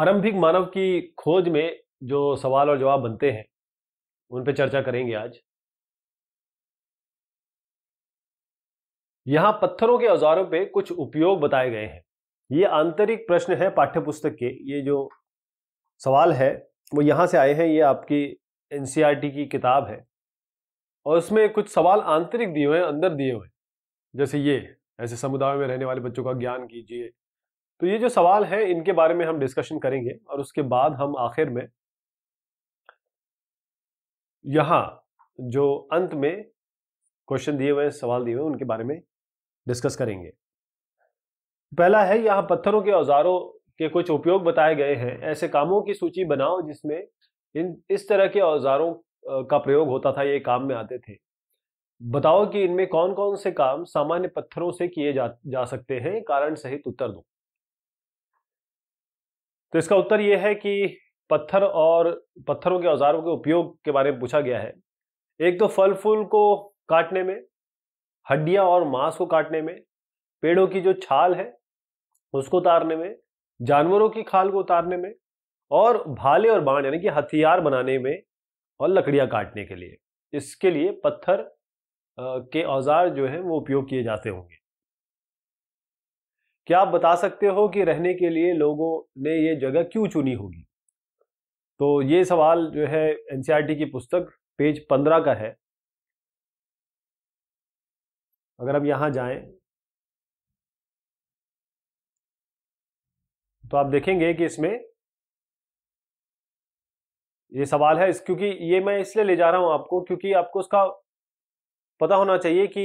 आरंभिक मानव की खोज में जो सवाल और जवाब बनते हैं उन पर चर्चा करेंगे आज यहां पत्थरों के औजारों पे कुछ उपयोग बताए गए हैं ये आंतरिक प्रश्न है पाठ्यपुस्तक के ये जो सवाल है वो यहाँ से आए हैं ये आपकी एन e की किताब है और उसमें कुछ सवाल आंतरिक दिए हुए हैं अंदर दिए हुए हैं जैसे ये ऐसे समुदाय में रहने वाले बच्चों का ज्ञान कीजिए तो ये जो सवाल है इनके बारे में हम डिस्कशन करेंगे और उसके बाद हम आखिर में यहां जो अंत में क्वेश्चन दिए हुए सवाल दिए हुए उनके बारे में डिस्कस करेंगे पहला है यहाँ पत्थरों के औजारों के कुछ उपयोग बताए गए हैं ऐसे कामों की सूची बनाओ जिसमें इन इस तरह के औजारों का प्रयोग होता था ये काम में आते थे बताओ कि इनमें कौन कौन से काम सामान्य पत्थरों से किए जा, जा सकते हैं कारण सहित उत्तर दो तो इसका उत्तर यह है कि पत्थर और पत्थरों के औजारों के उपयोग के बारे में पूछा गया है एक तो फल फूल को काटने में हड्डियां और मांस को काटने में पेड़ों की जो छाल है उसको उतारने में जानवरों की खाल को उतारने में और भाले और बाण यानी कि हथियार बनाने में और लकड़ियां काटने के लिए इसके लिए पत्थर के औजार जो है वो उपयोग किए जाते होंगे क्या आप बता सकते हो कि रहने के लिए लोगों ने ये जगह क्यों चुनी होगी तो ये सवाल जो है एनसीईआरटी e की पुस्तक पेज पंद्रह का है अगर हम यहां जाएं तो आप देखेंगे कि इसमें ये सवाल है इस क्योंकि ये मैं इसलिए ले जा रहा हूं आपको क्योंकि आपको उसका पता होना चाहिए कि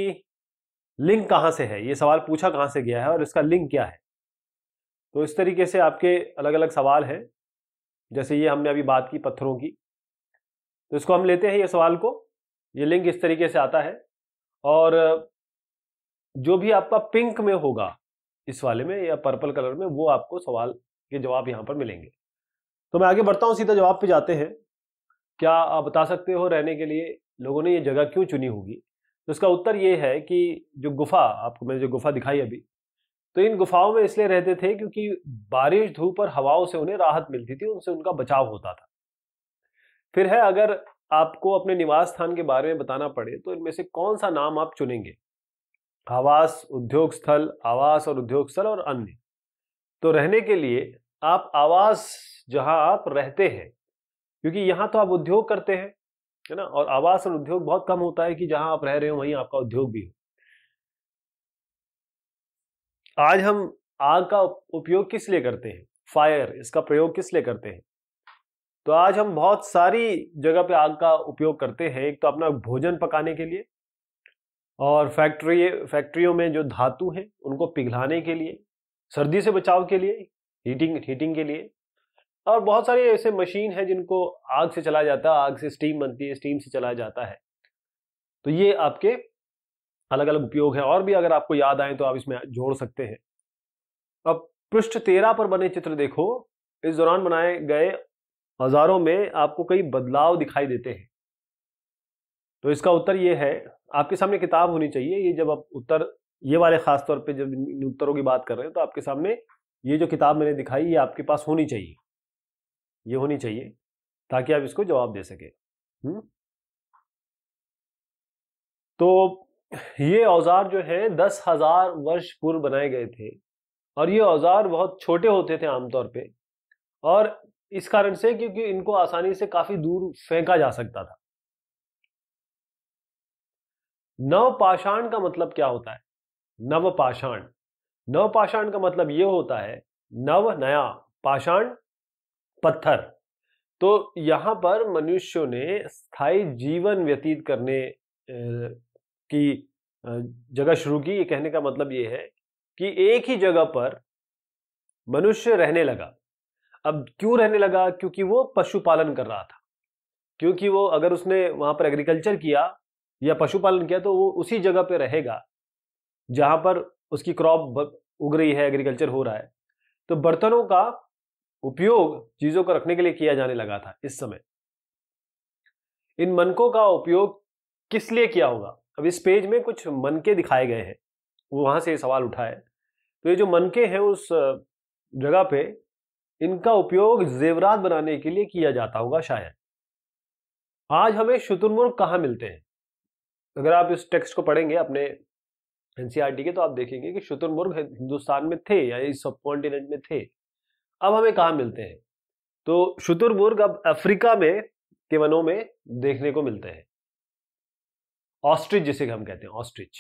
लिंक कहाँ से है ये सवाल पूछा कहाँ से गया है और इसका लिंक क्या है तो इस तरीके से आपके अलग अलग सवाल हैं जैसे ये हमने अभी बात की पत्थरों की तो इसको हम लेते हैं ये सवाल को ये लिंक इस तरीके से आता है और जो भी आपका पिंक में होगा इस वाले में या पर्पल कलर में वो आपको सवाल के जवाब यहाँ पर मिलेंगे तो मैं आगे बढ़ता हूँ सीधा जवाब पे जाते हैं क्या आप बता सकते हो रहने के लिए लोगों ने ये जगह क्यों चुनी होगी तो इसका उत्तर ये है कि जो गुफा आपको मैंने जो गुफा दिखाई अभी तो इन गुफाओं में इसलिए रहते थे क्योंकि बारिश धूप और हवाओं से उन्हें राहत मिलती थी उनसे उनका बचाव होता था फिर है अगर आपको अपने निवास स्थान के बारे में बताना पड़े तो इनमें से कौन सा नाम आप चुनेंगे आवास उद्योग स्थल आवास और उद्योग स्थल और अन्य तो रहने के लिए आप आवास जहां आप रहते हैं क्योंकि यहां तो आप उद्योग करते हैं है ना और आवास और उद्योग बहुत कम होता है कि जहां आप रह रहे हो वहीं आपका उद्योग भी हो आज हम आग का उपयोग किस लिए करते हैं फायर इसका प्रयोग किस लिए करते हैं तो आज हम बहुत सारी जगह पे आग का उपयोग करते हैं एक तो अपना भोजन पकाने के लिए और फैक्ट्री फैक्ट्रियों में जो धातु हैं उनको पिघलाने के लिए सर्दी से बचाव के लिए हीटिंग हीटिंग के लिए और बहुत सारे ऐसे मशीन हैं जिनको आग से चलाया जाता है आग से स्टीम बनती है स्टीम से चलाया जाता है तो ये आपके अलग अलग उपयोग हैं और भी अगर आपको याद आए तो आप इसमें जोड़ सकते हैं अब पृष्ठ तेरह पर बने चित्र देखो इस दौरान बनाए गए औजारों में आपको कई बदलाव दिखाई देते हैं तो इसका उत्तर ये है आपके सामने किताब होनी चाहिए ये जब आप उत्तर ये वाले खास तौर पे जब उत्तरों की बात कर रहे हैं तो आपके सामने ये जो किताब मैंने दिखाई ये आपके पास होनी चाहिए ये होनी चाहिए ताकि आप इसको जवाब दे सके हुँ? तो ये औजार जो है दस हजार वर्ष पूर्व बनाए गए थे और ये औजार बहुत छोटे होते थे आमतौर पे और इस कारण से क्योंकि इनको आसानी से काफी दूर फेंका जा सकता था नवपाषाण का मतलब क्या होता है नवपाषाण नवपाषाण का मतलब ये होता है नव नया पाषाण पत्थर तो यहाँ पर मनुष्यों ने स्थायी जीवन व्यतीत करने की जगह शुरू की ये कहने का मतलब ये है कि एक ही जगह पर मनुष्य रहने लगा अब क्यों रहने लगा क्योंकि वो पशुपालन कर रहा था क्योंकि वो अगर उसने वहाँ पर एग्रीकल्चर किया या पशुपालन किया तो वो उसी जगह पर रहेगा जहाँ पर उसकी क्रॉप उग रही है एग्रीकल्चर हो रहा है तो बर्तनों का उपयोग चीजों को रखने के लिए किया जाने लगा था इस समय इन मनकों का उपयोग किस लिए किया होगा अब इस पेज में कुछ मनके दिखाए गए हैं वो वहां से ये सवाल उठा है तो ये जो मनके हैं उस जगह पे इनका उपयोग जेवरात बनाने के लिए किया जाता होगा शायद आज हमें शुतुरमुर्ग कहाँ मिलते हैं अगर आप इस टेक्स्ट को पढ़ेंगे अपने एनसीआरटी के तो आप देखेंगे कि शुतुरमुर्ग हिंदुस्तान में थे या इस सब कॉन्टिनेंट में थे अब हमें कहाँ मिलते हैं तो शुतुरबुर्ग अब अफ्रीका में के वनों में देखने को मिलते हैं ऑस्ट्रिच जिसे हम कहते हैं ऑस्ट्रिच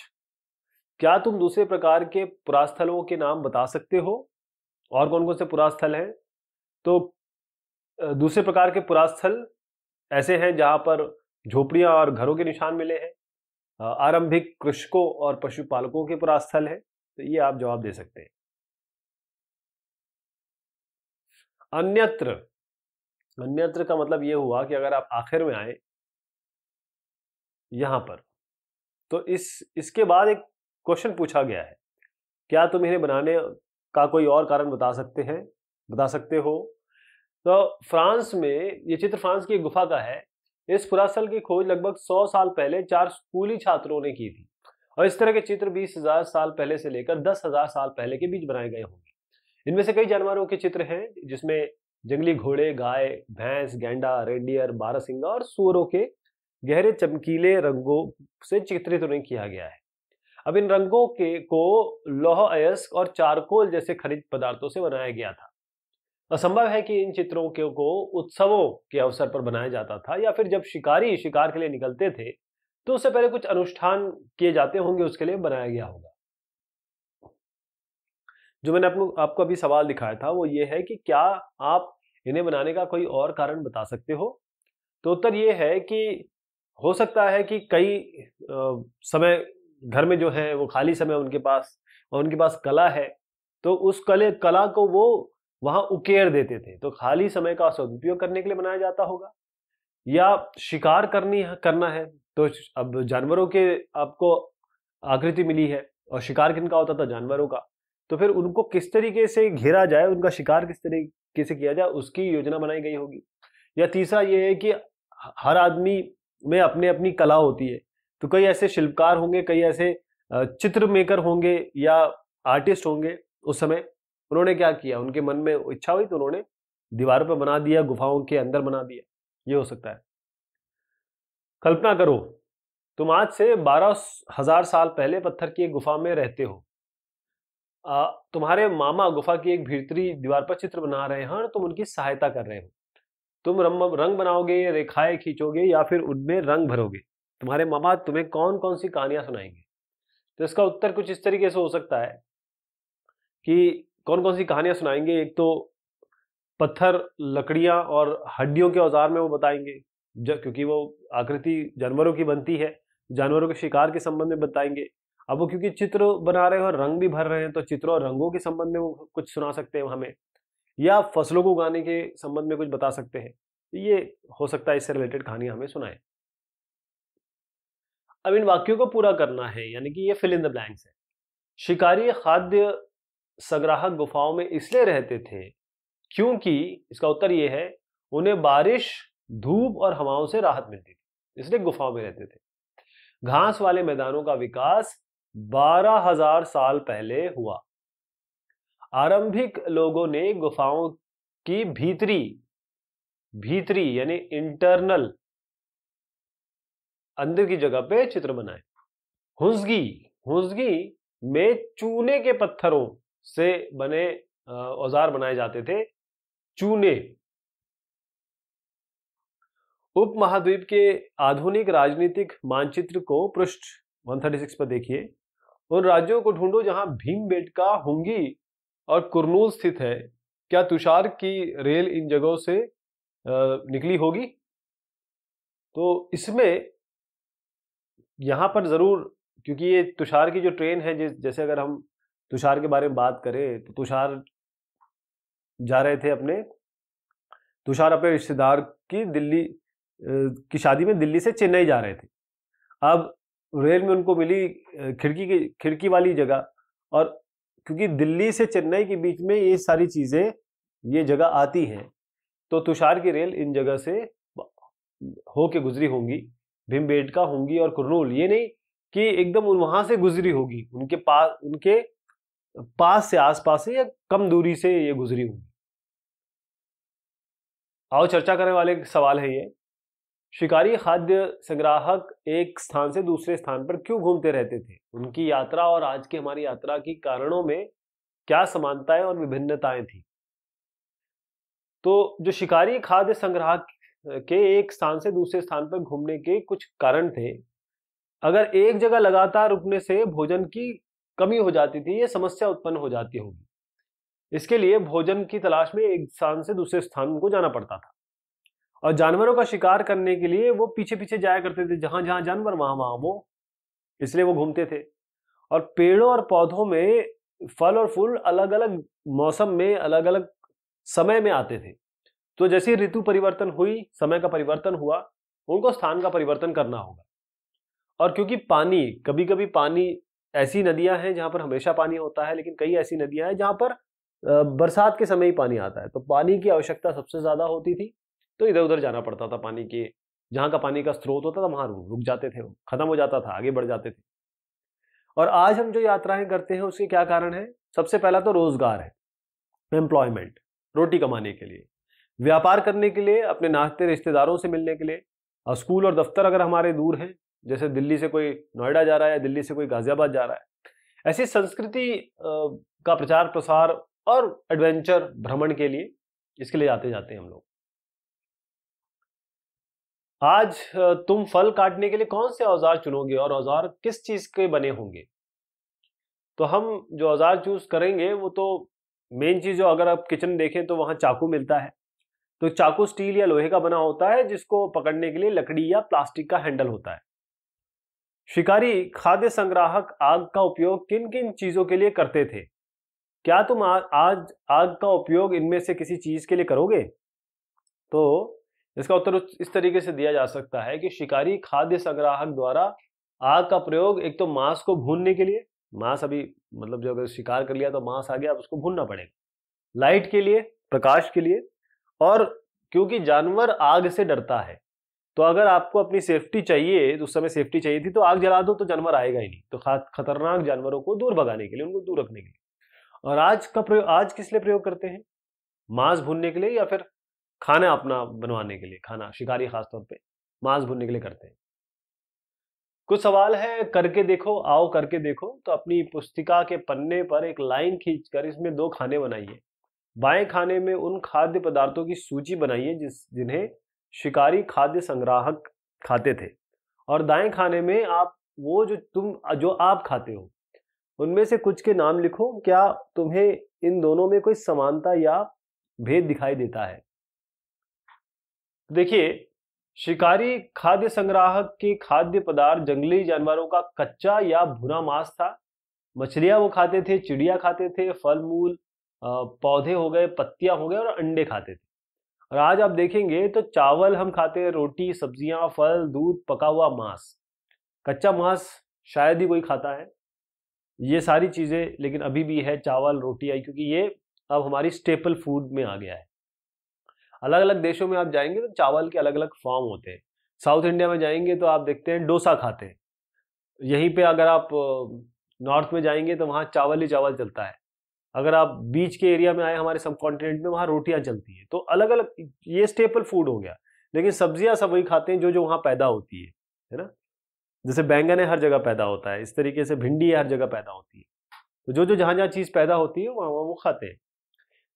क्या तुम दूसरे प्रकार के पुरास्थलों के नाम बता सकते हो और कौन कौन से पुरास्थल हैं तो दूसरे प्रकार के पुरास्थल ऐसे हैं जहां पर झोपड़ियां और घरों के निशान मिले हैं आरंभिक कृषकों और पशुपालकों के पुरास्थल हैं तो ये आप जवाब दे सकते हैं अन्यत्र अन्यत्र का मतलब यह हुआ कि अगर आप आखिर में आए यहां पर तो इस इसके बाद एक क्वेश्चन पूछा गया है क्या तुम इन्हें बनाने का कोई और कारण बता सकते हैं बता सकते हो तो फ्रांस में ये चित्र फ्रांस की गुफा का है इस पुरासल की खोज लगभग 100 साल पहले चार स्कूली छात्रों ने की थी और इस तरह के चित्र 20,000 साल पहले से लेकर 10,000 साल पहले के बीच बनाए गए होंगे इनमें से कई जानवरों के चित्र हैं जिसमें जंगली घोड़े गाय भैंस गेंडा रेडियर सिंगा और सुअरों के गहरे चमकीले रंगों से चित्रित उन्हें किया गया है अब इन रंगों के को लौह अयस्क और चारकोल जैसे खनिज पदार्थों से बनाया गया था असंभव है कि इन चित्रों के को उत्सवों के अवसर पर बनाया जाता था या फिर जब शिकारी शिकार के लिए निकलते थे तो उससे पहले कुछ अनुष्ठान किए जाते होंगे उसके लिए बनाया गया होगा जो मैंने आपको आपको अभी सवाल दिखाया था वो ये है कि क्या आप इन्हें बनाने का कोई और कारण बता सकते हो तो उत्तर ये है कि हो सकता है कि कई आ, समय घर में जो है वो खाली समय उनके पास और उनके पास कला है तो उस कले कला को वो वहाँ उकेर देते थे तो खाली समय का सदुपयोग करने के लिए बनाया जाता होगा या शिकार करनी करना है तो अब जानवरों के आपको आकृति मिली है और शिकार किन का होता था जानवरों का तो फिर उनको किस तरीके से घेरा जाए उनका शिकार किस तरीके से किया जाए उसकी योजना बनाई गई होगी या तीसरा ये है कि हर आदमी में अपने अपनी कला होती है तो कई ऐसे शिल्पकार होंगे कई ऐसे चित्र मेकर होंगे या आर्टिस्ट होंगे उस समय उन्होंने क्या किया उनके मन में इच्छा हुई तो उन्होंने दीवारों पर बना दिया गुफाओं के अंदर बना दिया ये हो सकता है कल्पना करो तुम आज से बारह हजार साल पहले पत्थर की एक गुफा में रहते हो तुम्हारे मामा गुफा की एक भीतरी दीवार पर चित्र बना रहे हैं और तुम उनकी सहायता कर रहे हो तुम रंग बनाओगे रेखाएं खींचोगे या फिर उनमें रंग भरोगे तुम्हारे मामा तुम्हें कौन कौन सी कहानियां सुनाएंगे तो इसका उत्तर कुछ इस तरीके से हो सकता है कि कौन कौन सी कहानियां सुनाएंगे एक तो पत्थर लकड़ियां और हड्डियों के औजार में वो बताएंगे क्योंकि वो आकृति जानवरों की बनती है जानवरों के शिकार के संबंध में बताएंगे अब वो क्योंकि चित्र बना रहे हैं और रंग भी भर रहे हैं तो चित्रों और रंगों के संबंध में वो कुछ सुना सकते हैं हमें या फसलों को उगाने के संबंध में कुछ बता सकते हैं ये हो सकता है इससे रिलेटेड कहानियां हमें सुनाए अब इन वाक्यों को पूरा करना है यानी कि ये फिल इन द ब्लैंक्स है शिकारी खाद्य संग्राहक गुफाओं में इसलिए रहते थे क्योंकि इसका उत्तर ये है उन्हें बारिश धूप और हवाओं से राहत मिलती थी इसलिए गुफाओं में रहते थे घास वाले मैदानों का विकास बारह हजार साल पहले हुआ आरंभिक लोगों ने गुफाओं की भीतरी भीतरी यानी इंटरनल अंदर की जगह पे चित्र बनाए हुसगी हुसगी में चूने के पत्थरों से बने औजार बनाए जाते थे चूने उप महाद्वीप के आधुनिक राजनीतिक मानचित्र को पृष्ठ 136 पर देखिए उन राज्यों को ढूंढो जहां भीम बेटका होंगी और कुरनूल स्थित है क्या तुषार की रेल इन जगहों से निकली होगी तो इसमें यहाँ पर ज़रूर क्योंकि ये तुषार की जो ट्रेन है जैसे अगर हम तुषार के बारे में बात करें तो तुषार जा रहे थे अपने तुषार अपने रिश्तेदार की दिल्ली की शादी में दिल्ली से चेन्नई जा रहे थे अब रेल में उनको मिली खिड़की की खिड़की वाली जगह और क्योंकि दिल्ली से चेन्नई के बीच में ये सारी चीज़ें ये जगह आती हैं तो तुषार की रेल इन जगह से हो के गुजरी होंगी भीमबेटका होंगी और कुरनूल ये नहीं कि एकदम वहाँ से गुजरी होगी उनके पास उनके पास से आसपास से या कम दूरी से ये गुजरी होंगी आओ चर्चा करने वाले सवाल है ये शिकारी खाद्य संग्राहक एक स्थान से दूसरे स्थान पर क्यों घूमते रहते थे उनकी यात्रा और आज की हमारी यात्रा की कारणों में क्या समानताएं और विभिन्नताएं थी तो जो शिकारी खाद्य संग्राहक के एक स्थान से दूसरे स्थान पर घूमने के कुछ कारण थे अगर एक जगह लगातार रुकने से भोजन की कमी हो जाती थी ये समस्या उत्पन्न हो जाती होगी इसके लिए भोजन की तलाश में एक स्थान से दूसरे स्थान को जाना पड़ता था और जानवरों का शिकार करने के लिए वो पीछे पीछे जाया करते थे जहां जहां जानवर वहां वहां वो इसलिए वो घूमते थे और पेड़ों और पौधों में फल और फूल अलग अलग मौसम में अलग अलग समय में आते थे तो जैसे ऋतु परिवर्तन हुई समय का परिवर्तन हुआ उनको स्थान का परिवर्तन करना होगा और क्योंकि पानी कभी कभी पानी ऐसी नदियां हैं जहां पर हमेशा पानी होता है लेकिन कई ऐसी नदियां हैं जहां पर बरसात के समय ही पानी आता है तो पानी की आवश्यकता सबसे ज्यादा होती थी तो इधर उधर जाना पड़ता था पानी के जहाँ का पानी का स्रोत होता था वहाँ रुक जाते थे वो खत्म हो जाता था आगे बढ़ जाते थे और आज हम जो यात्राएं करते हैं उसके क्या कारण है सबसे पहला तो रोजगार है एम्प्लॉयमेंट रोटी कमाने के लिए व्यापार करने के लिए अपने नाश्ते रिश्तेदारों से मिलने के लिए और स्कूल और दफ्तर अगर हमारे दूर हैं जैसे दिल्ली से कोई नोएडा जा रहा है दिल्ली से कोई गाजियाबाद जा रहा है ऐसी संस्कृति का प्रचार प्रसार और एडवेंचर भ्रमण के लिए इसके लिए जाते जाते हैं हम लोग आज तुम फल काटने के लिए कौन से औजार चुनोगे और औजार किस चीज के बने होंगे तो हम जो औजार चूज करेंगे वो तो मेन चीज जो अगर आप किचन देखें तो वहां चाकू मिलता है तो चाकू स्टील या लोहे का बना होता है जिसको पकड़ने के लिए लकड़ी या प्लास्टिक का हैंडल होता है शिकारी खाद्य संग्राहक आग का उपयोग किन किन चीजों के लिए करते थे क्या तुम आ, आज आग का उपयोग इनमें से किसी चीज के लिए करोगे तो इसका उत्तर इस तरीके से दिया जा सकता है कि शिकारी खाद्य संग्राहक द्वारा आग का प्रयोग एक तो मांस को भूनने के लिए मांस अभी मतलब जो अगर शिकार कर लिया तो मांस आ गया अब उसको भूनना पड़ेगा लाइट के लिए प्रकाश के लिए और क्योंकि जानवर आग से डरता है तो अगर आपको अपनी सेफ्टी चाहिए तो उस समय सेफ्टी चाहिए थी तो आग जला दो तो जानवर आएगा ही नहीं तो खतरनाक जानवरों को दूर भगाने के लिए उनको दूर रखने के लिए और आज का प्रयोग आज किस लिए प्रयोग करते हैं मांस भूनने के लिए या फिर खाना अपना बनवाने के लिए खाना शिकारी खासतौर पे मांस भुनने के लिए करते हैं कुछ सवाल है करके देखो आओ करके देखो तो अपनी पुस्तिका के पन्ने पर एक लाइन खींचकर इसमें दो खाने बनाइए बाएं खाने में उन खाद्य पदार्थों की सूची बनाइए जिस जिन्हें शिकारी खाद्य संग्राहक खाते थे और दाएं खाने में आप वो जो तुम जो आप खाते हो उनमें से कुछ के नाम लिखो क्या तुम्हें इन दोनों में कोई समानता या भेद दिखाई देता है देखिए शिकारी खाद्य संग्राहक के खाद्य पदार्थ जंगली जानवरों का कच्चा या भुना मांस था मछलियां वो खाते थे चिड़िया खाते थे फल मूल पौधे हो गए पत्तियां हो गए और अंडे खाते थे और आज आप देखेंगे तो चावल हम खाते हैं रोटी सब्जियां फल दूध पका हुआ मांस कच्चा मांस शायद ही कोई खाता है ये सारी चीज़ें लेकिन अभी भी है चावल रोटी आई क्योंकि ये अब हमारी स्टेपल फूड में आ गया है अलग अलग देशों में आप जाएंगे तो चावल के अलग अलग फॉर्म होते हैं साउथ इंडिया में जाएंगे तो आप देखते हैं डोसा खाते हैं यहीं पे अगर आप नॉर्थ में जाएंगे तो वहाँ चावल ही चावल चलता है अगर आप बीच के एरिया में आए हमारे सब कॉन्टिनेंट में वहाँ रोटियाँ चलती हैं तो अलग अलग ये स्टेपल फूड हो गया लेकिन सब्जियाँ सब वही खाते हैं जो जो वहाँ पैदा होती है है ना जैसे बैंगन है हर जगह पैदा होता है इस तरीके से भिंडी है हर जगह पैदा होती है तो जो जो जहाँ जहाँ चीज़ पैदा होती है वहाँ वहाँ वो खाते हैं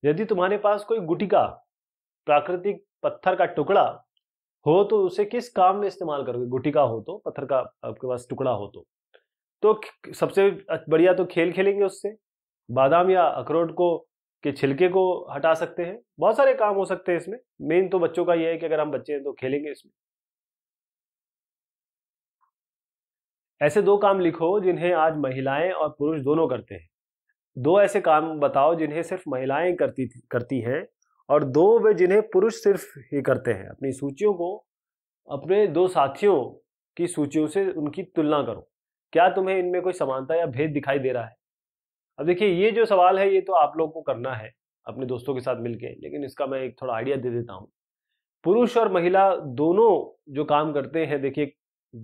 यदि तुम्हारे पास कोई गुटिका प्राकृतिक पत्थर का टुकड़ा हो तो उसे किस काम में इस्तेमाल करोगे गुटी का हो तो पत्थर का आपके पास टुकड़ा हो तो तो सबसे बढ़िया तो खेल खेलेंगे उससे बादाम या अखरोट को के छिलके को हटा सकते हैं बहुत सारे काम हो सकते हैं इसमें मेन तो बच्चों का यह है कि अगर हम बच्चे हैं तो खेलेंगे इसमें ऐसे दो काम लिखो जिन्हें आज महिलाएं और पुरुष दोनों करते हैं दो ऐसे काम बताओ जिन्हें सिर्फ महिलाएं करती करती हैं और दो वे जिन्हें पुरुष सिर्फ ही करते हैं अपनी सूचियों को अपने दो साथियों की सूचियों से उनकी तुलना करो क्या तुम्हें इनमें कोई समानता या भेद दिखाई दे रहा है अब देखिए ये जो सवाल है ये तो आप लोगों को करना है अपने दोस्तों के साथ मिलके लेकिन इसका मैं एक थोड़ा आइडिया दे देता हूँ पुरुष और महिला दोनों जो काम करते हैं देखिए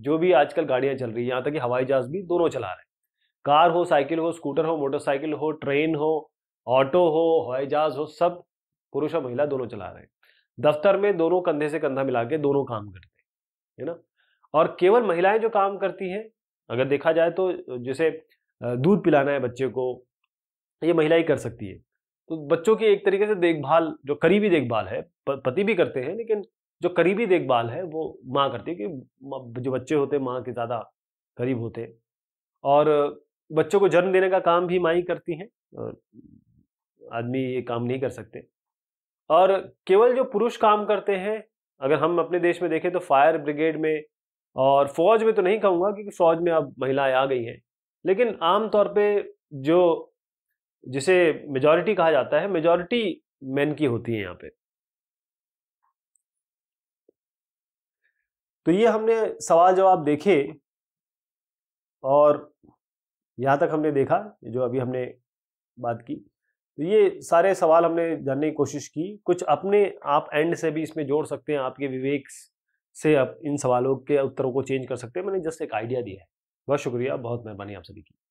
जो भी आजकल गाड़ियां चल रही है यहाँ तक कि हवाई जहाज भी दोनों चला रहे हैं कार हो साइकिल हो स्कूटर हो मोटरसाइकिल हो ट्रेन हो ऑटो हो हवाई जहाज हो सब पुरुष और महिला दोनों चला रहे हैं दफ्तर में दोनों कंधे से कंधा मिला के दोनों काम करते हैं है ना और केवल महिलाएं जो काम करती हैं अगर देखा जाए तो जैसे दूध पिलाना है बच्चे को ये महिला ही कर सकती है तो बच्चों की एक तरीके से देखभाल जो करीबी देखभाल है पति भी करते हैं लेकिन जो करीबी देखभाल है वो माँ करती है कि जो बच्चे होते माँ के ज़्यादा करीब होते और बच्चों को जन्म देने का काम भी माँ ही करती हैं आदमी ये काम नहीं कर सकते और केवल जो पुरुष काम करते हैं अगर हम अपने देश में देखें तो फायर ब्रिगेड में और फौज में तो नहीं कहूँगा क्योंकि फौज में अब महिलाएं आ गई हैं लेकिन आम तौर पे जो जिसे मेजॉरिटी कहा जाता है मेजॉरिटी मेन की होती है यहाँ पे तो ये हमने सवाल जवाब देखे और यहाँ तक हमने देखा जो अभी हमने बात की तो ये सारे सवाल हमने जानने की कोशिश की कुछ अपने आप एंड से भी इसमें जोड़ सकते हैं आपके विवेक से आप इन सवालों के उत्तरों को चेंज कर सकते हैं मैंने जस्ट एक आइडिया दिया है बहुत शुक्रिया बहुत मेहरबानी आप सभी की